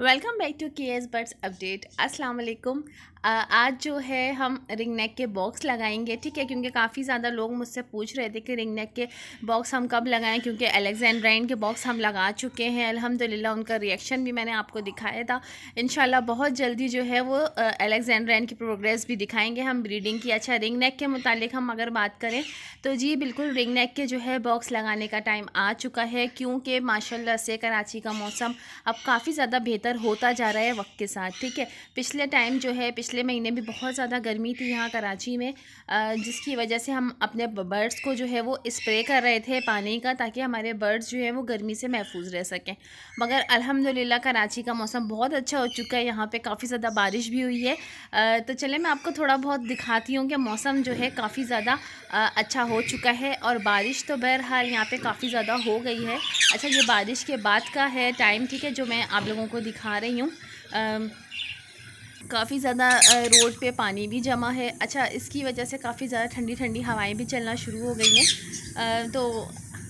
welcome back to K S birds update अस्सलाम वालेकुम आज जो है हम रिंग नेक के बॉक्स लगाएंगे ठीक है क्योंकि काफ़ी ज़्यादा लोग मुझसे पूछ रहे थे कि रिंग नेक के बॉक्स हम कब लगाएं क्योंकि अलेक्ज़ेंड्राइन के बॉक्स हम लगा चुके हैं अल्हम्दुलिल्लाह उनका रिएक्शन भी मैंने आपको दिखाया था इन बहुत जल्दी जो है वो अलेक्ज़ेंड्राइन uh, की प्रोग्रेस भी दिखाएंगे हम ब्रीडिंग की अच्छा रिंग नेक के मुतालिक हम अगर बात करें तो जी बिल्कुल रिंग नेक के जो है बॉक्स लगाने का टाइम आ चुका है क्योंकि माशाला से कराची का मौसम अब काफ़ी ज़्यादा बेहतर बेहतर होता जा रहा है वक्त के साथ ठीक है पिछले टाइम जो है पिछले महीने भी बहुत ज़्यादा गर्मी थी यहाँ कराची में जिसकी वजह से हम अपने बर्ड्स को जो है वो इस्प्रे कर रहे थे पानी का ताकि हमारे बर्ड्स जो है वो गर्मी से महफूज रह सकें मगर अलहमदिल्ला कराची का मौसम बहुत अच्छा हो चुका है यहाँ पर काफ़ी ज़्यादा बारिश भी हुई है तो चले मैं आपको थोड़ा बहुत दिखाती हूँ कि मौसम जो है काफ़ी ज़्यादा अच्छा हो चुका है और बारिश तो बहरहाल यहाँ पर काफ़ी ज़्यादा हो गई है अच्छा ये बारिश के बाद का है टाइम ठीक है जो मैं आप लोगों को दिखा दिखा रही हूँ काफ़ी ज़्यादा रोड पे पानी भी जमा है अच्छा इसकी वजह से काफ़ी ज़्यादा ठंडी ठंडी हवाएं भी चलना शुरू हो गई हैं तो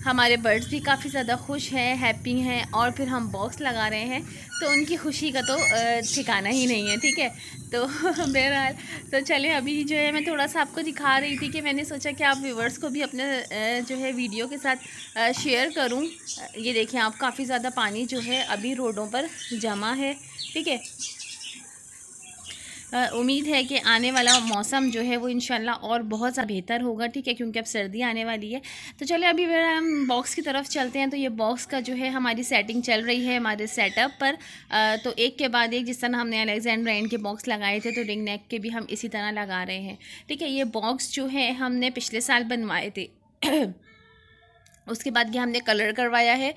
हमारे बर्ड्स भी काफ़ी ज़्यादा खुश हैं हैप्पी हैं और फिर हम बॉक्स लगा रहे हैं तो उनकी खुशी का तो ठिकाना ही नहीं है ठीक है तो बहरहाल तो चले अभी जो है मैं थोड़ा सा आपको दिखा रही थी कि मैंने सोचा कि आप व्यूवर्स को भी अपने जो है वीडियो के साथ शेयर करूं ये देखें आप काफ़ी ज़्यादा पानी जो है अभी रोडों पर जमा है ठीक है उम्मीद है कि आने वाला मौसम जो है वो इन और बहुत सा बेहतर होगा ठीक है क्योंकि अब सर्दी आने वाली है तो चले अभी मेरा हम बॉक्स की तरफ चलते हैं तो ये बॉक्स का जो है हमारी सेटिंग चल रही है हमारे सेटअप पर आ, तो एक के बाद एक जिस तरह हमने अलेक्जेंडर एंड के बॉक्स लगाए थे तो रिंग नेक के भी हम इसी तरह लगा रहे हैं ठीक है ये बॉक्स जो है हमने पिछले साल बनवाए थे उसके बाद ये हमने कलर करवाया है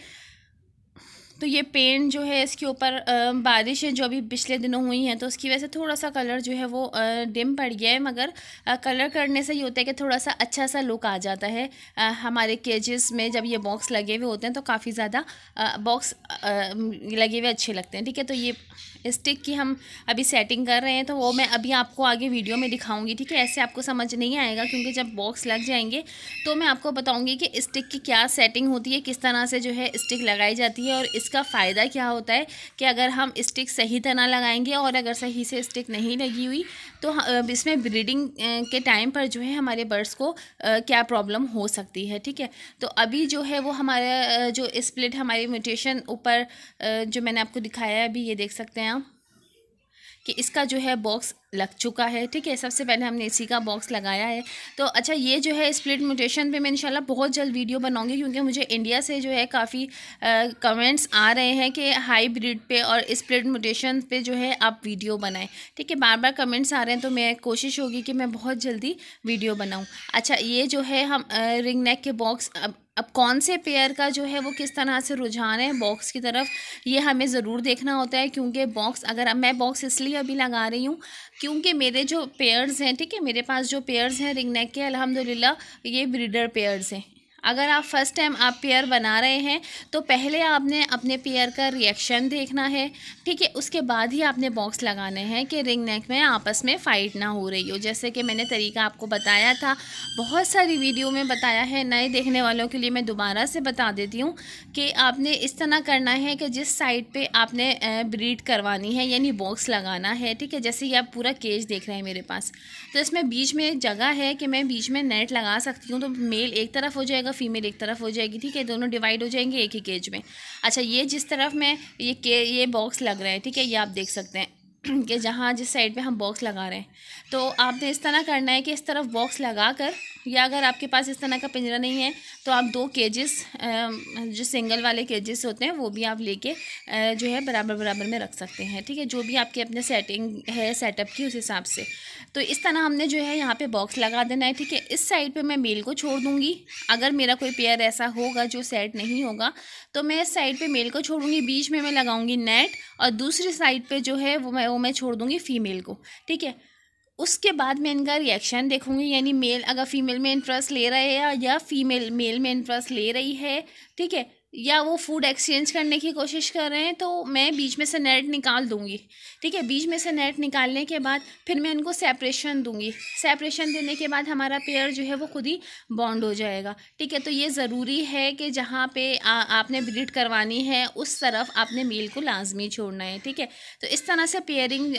तो ये पेंट जो है इसके ऊपर बारिशें जो अभी पिछले दिनों हुई हैं तो उसकी वजह से थोड़ा सा कलर जो है वो डिम पड़ गया है मगर कलर करने से ये होता है कि थोड़ा सा अच्छा सा लुक आ जाता है हमारे केजेस में जब ये बॉक्स लगे हुए होते हैं तो काफ़ी ज़्यादा बॉक्स लगे हुए अच्छे लगते हैं ठीक है तो ये स्टिक की हम अभी सेटिंग कर रहे हैं तो वो मैं अभी आपको आगे वीडियो में दिखाऊंगी ठीक है ऐसे आपको समझ नहीं आएगा क्योंकि जब बॉक्स लग जाएंगे तो मैं आपको बताऊंगी कि स्टिक की क्या सेटिंग होती है किस तरह से जो है स्टिक लगाई जाती है और इसका फ़ायदा क्या होता है कि अगर हम स्टिक सही तरह लगाएंगे और अगर सही से स्टिक नहीं लगी हुई तो इसमें ब्रीडिंग के टाइम पर जो है हमारे बर्ड्स को क्या प्रॉब्लम हो सकती है ठीक है तो अभी जो है वो हमारा जो स्प्लिट हमारी म्यूटेशन ऊपर जो मैंने आपको दिखाया है अभी ये देख सकते हैं कि इसका जो है बॉक्स लग चुका है ठीक है सबसे पहले हमने इसी का बॉक्स लगाया है तो अच्छा ये जो है स्प्लिट म्यूटेशन पे मैं इंशाल्लाह बहुत जल्द वीडियो बनाऊंगी क्योंकि मुझे इंडिया से जो है काफ़ी कमेंट्स आ रहे हैं कि हाईब्रिड पे और स्प्लिट म्यूटेशन पे जो है आप वीडियो बनाएं ठीक है बार बार कमेंट्स आ रहे हैं तो मैं कोशिश होगी कि मैं बहुत जल्दी वीडियो बनाऊँ अच्छा ये जो है हम रिंग नेक के बॉक्स अब अब कौन से पेयर का जो है वो किस तरह से रुझान है बॉक्स की तरफ ये हमें ज़रूर देखना होता है क्योंकि बॉक्स अगर मैं बॉक्स इसलिए अभी लगा रही हूँ क्योंकि मेरे जो पेयर्स हैं ठीक है मेरे पास जो पेयर्स हैं रिंग नेक के अलहमदिल्ला ये ब्रीडर पेयर्स हैं अगर आप फर्स्ट टाइम आप पेयर बना रहे हैं तो पहले आपने अपने पेयर का रिएक्शन देखना है ठीक है उसके बाद ही आपने बॉक्स लगाने हैं कि रिंग नेक में आपस में फ़ाइट ना हो रही हो जैसे कि मैंने तरीका आपको बताया था बहुत सारी वीडियो में बताया है नए देखने वालों के लिए मैं दोबारा से बता देती हूँ कि आपने इस तरह करना है कि जिस साइड पर आपने ब्रीड करवानी है यानी बॉक्स लगाना है ठीक है जैसे कि आप पूरा केज देख रहे हैं मेरे पास तो इसमें बीच में जगह है कि मैं बीच में नेट लगा सकती हूँ तो मेल एक तरफ हो जाएगा जाएगा फीमेल एक तरफ हो जाएगी ठीक है दोनों डिवाइड हो जाएंगे एक ही केज में अच्छा ये जिस तरफ में ये के ये बॉक्स लग रहा है ठीक है ये आप देख सकते हैं कि जहाँ जिस साइड पे हम बॉक्स लगा रहे हैं तो आपने इस तरह करना है कि इस तरफ बॉक्स लगा कर या अगर आपके पास इस तरह का पिंजरा नहीं है तो आप दो केजेस जो सिंगल वाले केजेस होते हैं वो भी आप लेके जो है बराबर बराबर में रख सकते हैं ठीक है जो भी आपके अपने सेटिंग है सेटअप की उस हिसाब से तो इस तरह हमने जो है यहाँ पे बॉक्स लगा देना है ठीक है इस साइड पे मैं मेल को छोड़ दूँगी अगर मेरा कोई पेयर ऐसा होगा जो सेट नहीं होगा तो मैं इस साइड पर मेल को छोड़ूंगी बीच में मैं लगाऊँगी नेट और दूसरी साइड पर जो है वो मैं वो मैं छोड़ दूँगी फीमेल को ठीक है उसके बाद मैं इनका रिएक्शन देखूंगी यानी मेल अगर फीमेल में इंटरेस्ट ले रहे हैं या फीमेल मेल में इंटरेस्ट ले रही है ठीक है या वो फूड एक्सचेंज करने की कोशिश कर रहे हैं तो मैं बीच में से नेट निकाल दूंगी ठीक है बीच में से नेट निकालने के बाद फिर मैं इनको सेपरेशन दूंगी सेपरेशन देने के बाद हमारा पेयर जो है वो खुद ही बॉन्ड हो जाएगा ठीक है तो ये ज़रूरी है कि जहाँ पे आ, आपने ब्रीड करवानी है उस तरफ आपने मेल को लाजमी छोड़ना है ठीक है तो इस तरह से पेयरिंग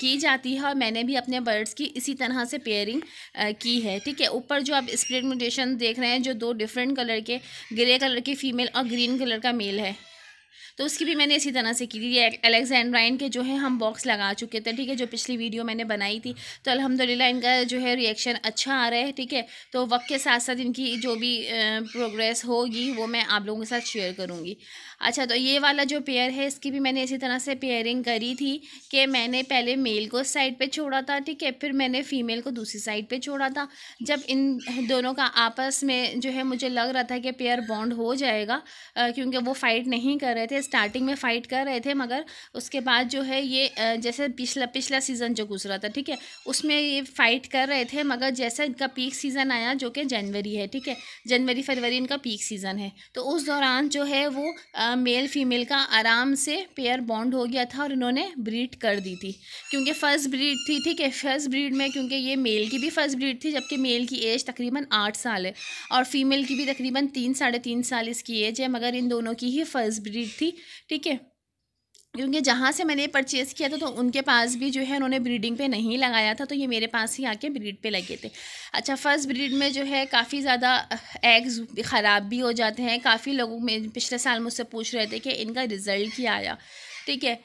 की जाती है और मैंने भी अपने बर्ड्स की इसी तरह से पेयरिंग की है ठीक है ऊपर जो आप स्प्रिट म्यूटेशन देख रहे हैं जो दो डिफरेंट कलर के ग्रे कलर की फ़ीमेल और ग्रीन कलर का मेल है तो उसकी भी मैंने इसी तरह से की थी अलेक्जेंड्राइन एलेक्जेंड्राइन के जो है हम बॉक्स लगा चुके थे ठीक है जो पिछली वीडियो मैंने बनाई थी तो अलहमदिल्ला इनका जो है रिएक्शन अच्छा आ रहा है ठीक है तो वक्त के साथ साथ इनकी जो भी प्रोग्रेस होगी वो मैं आप लोगों के साथ शेयर करूँगी अच्छा तो ये वाला जो पेयर है इसकी भी मैंने इसी तरह से पेयरिंग करी थी कि मैंने पहले मेल को साइड पर छोड़ा था ठीक है फिर मैंने फीमेल को दूसरी साइड पर छोड़ा था जब इन दोनों का आपस में जो है मुझे लग रहा था कि पेयर बॉन्ड हो जाएगा क्योंकि वो फाइट नहीं कर रहे थे स्टार्टिंग में फ़ाइट कर रहे थे मगर उसके बाद जो है ये जैसे पिछला पिछला सीज़न जो गुजरा था ठीक है उसमें ये फ़ाइट कर रहे थे मगर जैसा इनका पीक सीज़न आया जो कि जनवरी है ठीक है जनवरी फरवरी इनका पीक सीज़न है तो उस दौरान जो है वो आ, मेल फीमेल का आराम से पेयर बॉन्ड हो गया था और इन्होंने ब्रीड कर दी थी क्योंकि फ़र्स्ट ब्रीड थी ठीक है फर्स्ट ब्रीड में क्योंकि ये मेल की भी फर्स्ट ब्रीड थी जबकि मेल की एज तकरीबन आठ साल है और फीमेल की भी तकरीबन तीन साढ़े तीन साल इसकी एज है मगर इन दोनों की ही फर्स्ट ब्रीड थी ठीक है क्योंकि जहाँ से मैंने परचेज़ किया था तो उनके पास भी जो है उन्होंने ब्रीडिंग पे नहीं लगाया था तो ये मेरे पास ही आके ब्रीड पे लगे थे अच्छा फर्स्ट ब्रीड में जो है काफ़ी ज़्यादा एग्स ख़राब भी हो जाते हैं काफ़ी लोगों में पिछले साल मुझसे पूछ रहे थे कि इनका रिज़ल्ट क्या आया ठीक है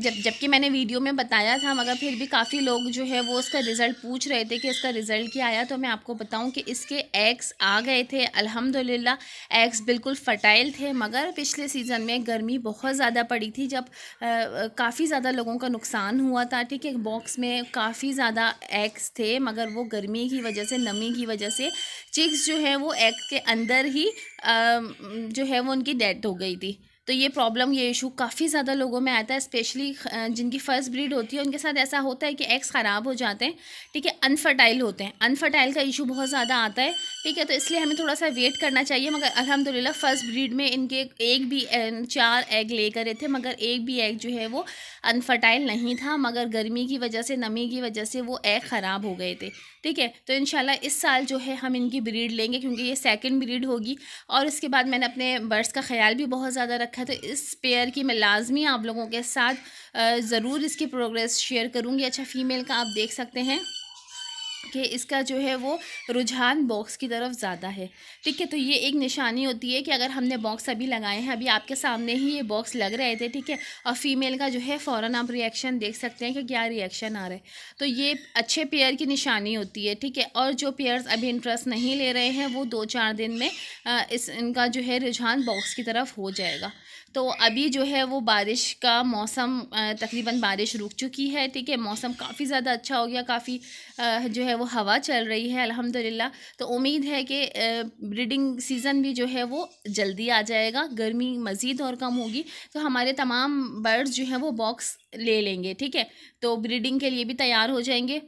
जब जबकि मैंने वीडियो में बताया था मगर फिर भी काफ़ी लोग जो है वो उसका रिज़ल्ट पूछ रहे थे कि इसका रिज़ल्ट क्या आया तो मैं आपको बताऊं कि इसके एग्स आ गए थे अल्हम्दुलिल्लाह एग्स बिल्कुल फर्टाइल थे मगर पिछले सीज़न में गर्मी बहुत ज़्यादा पड़ी थी जब काफ़ी ज़्यादा लोगों का नुकसान हुआ था ठीक है बॉक्स में काफ़ी ज़्यादा एग्स थे मगर वो गर्मी की वजह से नमी की वजह से चिक्स जो है वो एग के अंदर ही जो है वो उनकी डेथ हो गई थी तो ये प्रॉब्लम ये इशू काफ़ी ज़्यादा लोगों में आता है स्पेशली जिनकी फ़र्स्ट ब्रीड होती है उनके साथ ऐसा होता है कि एग्स ख़राब हो जाते हैं ठीक है अनफर्टाइल होते हैं अनफर्टाइल का इशू बहुत ज़्यादा आता है ठीक है तो इसलिए हमें थोड़ा सा वेट करना चाहिए मगर अलहमदिल्ला फ़र्स्ट ब्रीड में इनके एक भी चार एग ले कर रहे थे मगर एक भी एग जो है वो अनफर्टाइल नहीं था मगर गर्मी की वजह से नमी की वजह से वो एग ख़राब हो गए थे ठीक है तो इन इस साल जो है हम इनकी ब्रीड लेंगे क्योंकि ये सेकेंड ब्रीड होगी और इसके बाद मैंने अपने बर्ड्स का ख्याल भी बहुत ज़्यादा रखा है तो इस पेयर की मैं लाजमी आप लोगों के साथ ज़रूर इसकी प्रोग्रेस शेयर करूँगी अच्छा फ़ीमेल का आप देख सकते हैं कि इसका जो है वो रुझान बॉक्स की तरफ ज़्यादा है ठीक है तो ये एक निशानी होती है कि अगर हमने बॉक्स अभी लगाए हैं अभी आपके सामने ही ये बॉक्स लग रहे थे ठीक है और फीमेल का जो है फ़ौर आप रिएक्शन देख सकते हैं कि क्या रिएक्शन आ रहा है तो ये अच्छे पेयर की निशानी होती है ठीक है और जो पेयर्स अभी इंटरेस्ट नहीं ले रहे हैं वो दो चार दिन में इस इनका जो है रुझान बॉक्स की तरफ हो जाएगा तो अभी जो है वो बारिश का मौसम तकरीबन बारिश रुक चुकी है ठीक है मौसम काफ़ी ज़्यादा अच्छा हो गया काफ़ी जो है वो हवा चल रही है अल्हम्दुलिल्लाह तो उम्मीद है कि ब्रीडिंग सीज़न भी जो है वो जल्दी आ जाएगा गर्मी मज़ीद और कम होगी तो हमारे तमाम बर्ड्स जो हैं वो बॉक्स ले लेंगे ठीक है तो ब्रीडिंग के लिए भी तैयार हो जाएंगे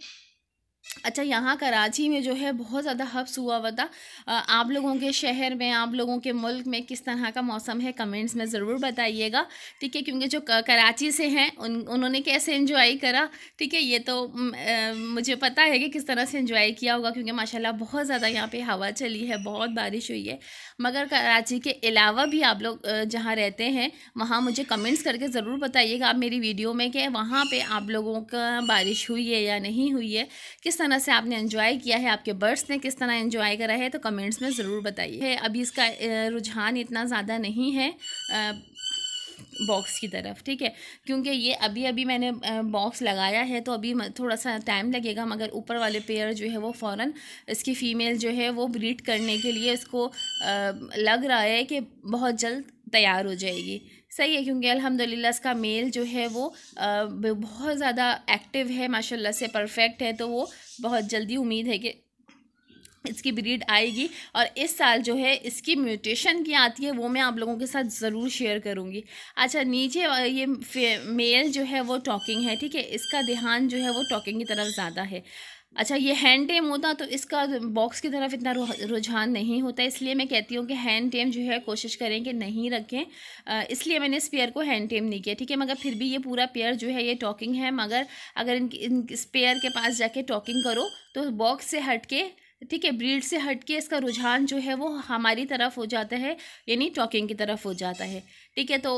अच्छा यहाँ कराची में जो है बहुत ज़्यादा हब्स हुआ हुआ था आप लोगों के शहर में आप लोगों के मुल्क में किस तरह का मौसम है कमेंट्स में ज़रूर बताइएगा ठीक है क्योंकि जो कराची से हैं उन उन्होंने कैसे इन्जॉय करा ठीक है ये तो आ, मुझे पता है कि किस तरह से इन्जॉय किया होगा क्योंकि माशाल्लाह बहुत ज़्यादा यहाँ पर हवा चली है बहुत बारिश हुई है मगर कराची के अलावा भी आप लोग जहाँ रहते हैं वहाँ मुझे कमेंट्स करके ज़रूर बताइएगा आप मेरी वीडियो में कि वहाँ पर आप लोगों का बारिश हुई है या नहीं हुई है किस किस तरह से आपने एंजॉय किया है आपके बर्ड्स ने किस तरह एंजॉय करा है तो कमेंट्स में ज़रूर बताइए अभी इसका रुझान इतना ज़्यादा नहीं है बॉक्स की तरफ ठीक है क्योंकि ये अभी अभी मैंने बॉक्स लगाया है तो अभी थोड़ा सा टाइम लगेगा मगर ऊपर वाले पेयर जो है वो फ़ौरन इसकी फ़ीमेल जो है वो ब्रीड करने के लिए इसको लग रहा है कि बहुत जल्द तैयार हो जाएगी सही है क्योंकि अल्हम्दुलिल्लाह इसका मेल जो है वो बहुत ज़्यादा एक्टिव है माशाल्लाह से परफेक्ट है तो वो बहुत जल्दी उम्मीद है कि इसकी ब्रीड आएगी और इस साल जो है इसकी म्यूटेशन की आती है वो मैं आप लोगों के साथ ज़रूर शेयर करूँगी अच्छा नीचे ये मेल जो है वो टॉकिंग है ठीक है इसका ध्यान जो है वो टॉकिंग की तरफ ज़्यादा है अच्छा ये हैंड टेम होता तो इसका बॉक्स की तरफ इतना रुझान नहीं होता इसलिए मैं कहती हूँ कि हैंड टेम जो है कोशिश करें कि नहीं रखें इसलिए मैंने इस पेयर को हैंड टेम नहीं किया ठीक है मगर फिर भी ये पूरा पेयर जो है ये टॉकिंग है मगर अगर इन, इन इस पेयर के पास जाके टॉकिंग करो तो बॉक्स से हट के ठीक है ब्रीड से हट के इसका रुझान जो है वो हमारी तरफ हो जाता है यानी टॉकिंग की तरफ हो जाता है ठीक है तो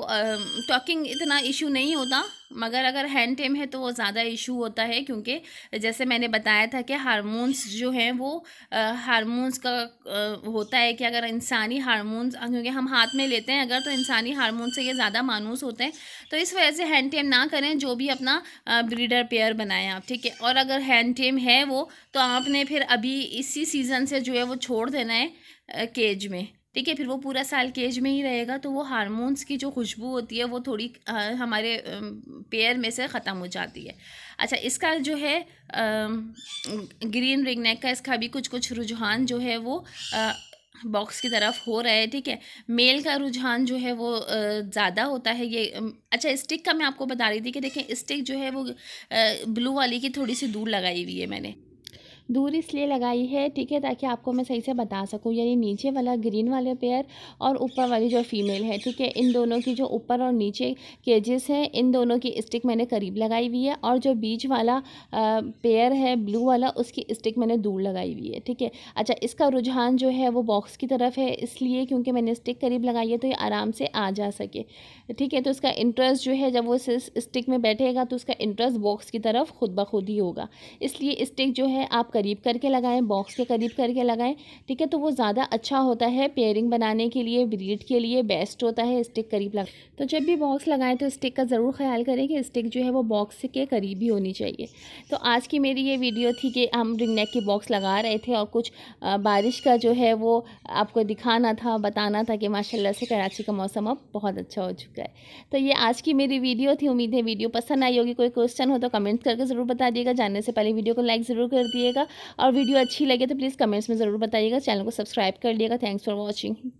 टॉकिंग इतना इशू नहीं होता मगर अगर हैंड टेम है तो वो ज़्यादा इशू होता है क्योंकि जैसे मैंने बताया था कि हारमोन्स जो हैं वो हारमोन्स का आ, होता है कि अगर इंसानी हारमोन्स क्योंकि हम हाथ में लेते हैं अगर तो इंसानी हारमोन से ये ज़्यादा मानूस होते हैं तो इस वजह से हैंड टेम ना करें जो भी अपना ब्रीडर पेयर बनाएं आप ठीक है और अगर हैंड टेम है वो तो आपने फिर अभी इसी सीज़न से जो है वो छोड़ देना है केज में ठीक है फिर वो पूरा साल केज में ही रहेगा तो वो हार्मोन्स की जो खुशबू होती है वो थोड़ी आ, हमारे पेयर में से ख़त्म हो जाती है अच्छा इसका जो है आ, ग्रीन रिंगनेक का इसका भी कुछ कुछ रुझान जो है वो आ, बॉक्स की तरफ हो रहा है ठीक है मेल का रुझान जो है वो ज़्यादा होता है ये अच्छा स्टिक का मैं आपको बता रही थी कि देखें स्टिक जो है वो ब्लू वाली की थोड़ी सी दूर लगाई हुई है मैंने दूरी इसलिए लगाई है ठीक है ताकि आपको मैं सही से बता सकूँ यानी नीचे वाला ग्रीन वाले पेयर और ऊपर वाली जो फीमेल है ठीक है इन दोनों की जो ऊपर और नीचे केजेस हैं इन दोनों की स्टिक मैंने करीब लगाई हुई है और जो बीच वाला पेयर है ब्लू वाला उसकी स्टिक मैंने दूर लगाई हुई है ठीक है अच्छा इसका रुझान जो है वो बॉक्स की तरफ है इसलिए क्योंकि मैंने स्टिक करीब लगाई है तो ये आराम से आ जा सके ठीक है तो उसका इंटरेस्ट जो है जब वो स्टिक में बैठेगा तो उसका इंटरेस्ट बॉक्स की तरफ खुद ब खुद ही होगा इसलिए स्टिक जो है आप करीब करके लगाएं बॉक्स के करीब करके लगाएं ठीक है तो वो ज़्यादा अच्छा होता है पेयरिंग बनाने के लिए ब्रीड के लिए बेस्ट होता है स्टिक करीब लगा तो जब भी बॉक्स लगाएं तो स्टिक का ज़रूर ख्याल करें कि स्टिक जो है वो बॉक्स के करीब ही होनी चाहिए तो आज की मेरी ये वीडियो थी कि हम रिंग नेक की बॉक्स लगा रहे थे और कुछ बारिश का जो है वो आपको दिखाना था बताना था कि माशा से कराची का मौसम अब बहुत अच्छा हो चुका है तो ये आज की मेरी वीडियो थी उम्मीद है वीडियो पसंद आई होगी कोई क्वेश्चन हो तो कमेंट करके ज़रूर बता दिएगा जानने से पहले वीडियो को लाइक ज़रूर कर दिएगा और वीडियो अच्छी लगे तो प्लीज़ कमेंट्स में ज़रूर बताइएगा चैनल को सब्सक्राइब कर लिएगा थैंक्स फॉर वॉचिंग